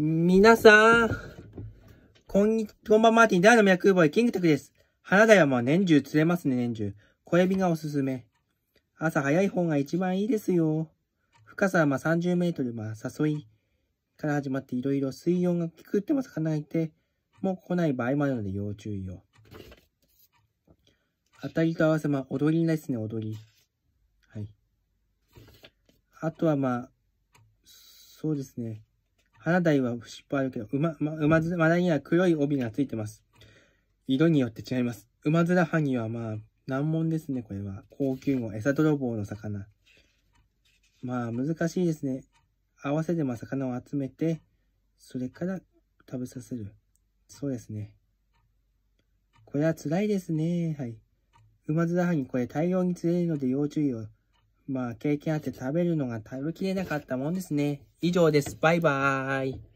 皆さん、こんに、こんばんマーティン、大のーボーへキングテクです。花だよもう年中釣れますね、年中。小エビがおすすめ。朝早い方が一番いいですよ。深さはまあ30メートル、まあ誘いから始まっていろいろ水温が低くっても魚いて、もう来ない場合もあるので要注意よ。当たりと合わせ、まあ踊りですね、踊り。はい。あとはまあ、そうですね。花台は尻尾あるけど、馬、ま、馬ず、まだには黒い帯がついてます。色によって違います。馬ずらはぎはまあ、難問ですね、これは。高級語、餌泥棒の魚。まあ、難しいですね。合わせてまあ、魚を集めて、それから食べさせる。そうですね。これは辛いですね。はい。馬ずらはぎ、これ大量に釣れるので要注意を。まあ経験あって食べるのが食べきれなかったもんですね。以上です。バイバーイ。